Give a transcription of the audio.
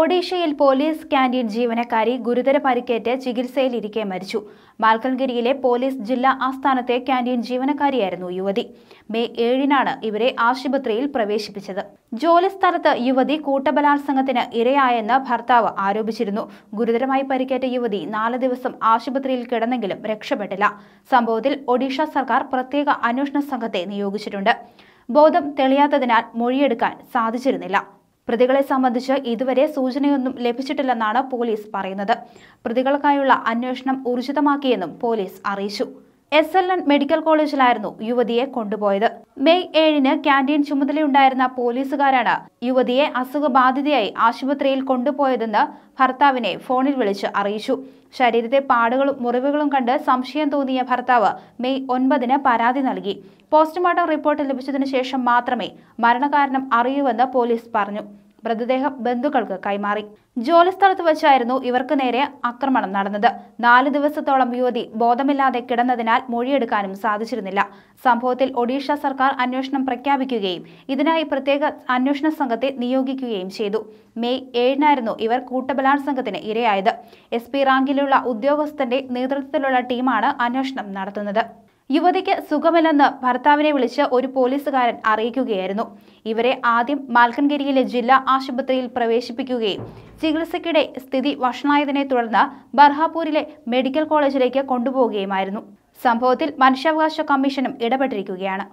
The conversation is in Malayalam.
ഒഡീഷയിൽ പോലീസ് ക്യാൻറ്റീൻ ജീവനക്കാരി ഗുരുതര പരിക്കേറ്റ് ചികിത്സയിലിരിക്കെ മരിച്ചു മാൽക്കൻഗിരിയിലെ പോലീസ് ജില്ലാ ആസ്ഥാനത്തെ ക്യാൻറ്റീൻ ജീവനക്കാരിയായിരുന്നു യുവതി മെയ് ഏഴിനാണ് ഇവരെ ആശുപത്രിയിൽ പ്രവേശിപ്പിച്ചത് ജോലിസ്ഥലത്ത് യുവതി കൂട്ടബലാത്സംഗത്തിന് ഇരയായെന്ന് ഭർത്താവ് ആരോപിച്ചിരുന്നു ഗുരുതരമായി പരിക്കേറ്റ യുവതി നാല് ദിവസം ആശുപത്രിയിൽ കിടന്നെങ്കിലും രക്ഷപ്പെട്ടില്ല സംഭവത്തിൽ ഒഡീഷ സർക്കാർ പ്രത്യേക അന്വേഷണ സംഘത്തെ നിയോഗിച്ചിട്ടുണ്ട് ബോധം തെളിയാത്തതിനാൽ മൊഴിയെടുക്കാൻ സാധിച്ചിരുന്നില്ല പ്രതികളെ സംബന്ധിച്ച് ഇതുവരെ സൂചനയൊന്നും ലഭിച്ചിട്ടില്ലെന്നാണ് പോലീസ് പറയുന്നത് പ്രതികൾക്കായുള്ള അന്വേഷണം ഊർജിതമാക്കിയെന്നും പോലീസ് അറിയിച്ചു എസ് എൽ എൻ മെഡിക്കൽ കോളേജിലായിരുന്നു യുവതിയെ കൊണ്ടുപോയത് മെയ് ഏഴിന് ക്യാന്റീൻ ചുമതലയുണ്ടായിരുന്ന പോലീസുകാരാണ് യുവതിയെ അസുഖബാധിതയായി ആശുപത്രിയിൽ കൊണ്ടുപോയതെന്ന് ഭർത്താവിനെ ഫോണിൽ വിളിച്ച് അറിയിച്ചു ശരീരത്തെ പാടുകളും മുറിവുകളും കണ്ട് സംശയം തോന്നിയ ഭർത്താവ് മെയ് ഒൻപതിന് പരാതി നൽകി പോസ്റ്റ്മോർട്ടം റിപ്പോർട്ട് ലഭിച്ചതിനു ശേഷം മാത്രമേ മരണകാരണം അറിയൂവെന്ന് പോലീസ് പറഞ്ഞു മൃതദേഹം ബന്ധുക്കൾക്ക് കൈമാറി ജോലിസ്ഥലത്ത് വെച്ചായിരുന്നു ഇവർക്ക് നേരെ ആക്രമണം നടന്നത് നാല് ദിവസത്തോളം യുവതി ബോധമില്ലാതെ കിടന്നതിനാൽ മൊഴിയെടുക്കാനും സാധിച്ചിരുന്നില്ല സംഭവത്തിൽ ഒഡീഷ സർക്കാർ അന്വേഷണം പ്രഖ്യാപിക്കുകയും ഇതിനായി പ്രത്യേക അന്വേഷണ സംഘത്തെ നിയോഗിക്കുകയും ചെയ്തു മെയ് ഏഴിനായിരുന്നു ഇവർ കൂട്ടബലാത്സംഗത്തിന് ഇരയായത് എസ് പി റാങ്കിലുള്ള ഉദ്യോഗസ്ഥന്റെ നേതൃത്വത്തിലുള്ള ടീമാണ് അന്വേഷണം നടത്തുന്നത് യുവതിക്ക് സുഖമല്ലെന്ന് ഭർത്താവിനെ വിളിച്ച് ഒരു പോലീസുകാരൻ അറിയിക്കുകയായിരുന്നു ഇവരെ ആദ്യം മാൽക്കൻഗിരിയിലെ ജില്ലാ ആശുപത്രിയിൽ പ്രവേശിപ്പിക്കുകയും ചികിത്സയ്ക്കിടെ സ്ഥിതി വഷണായതിനെ തുടർന്ന് ബർഹാപൂരിലെ മെഡിക്കൽ കോളേജിലേക്ക് കൊണ്ടുപോവുകയുമായിരുന്നു സംഭവത്തിൽ മനുഷ്യാവകാശ കമ്മീഷനും ഇടപെട്ടിരിക്കുകയാണ്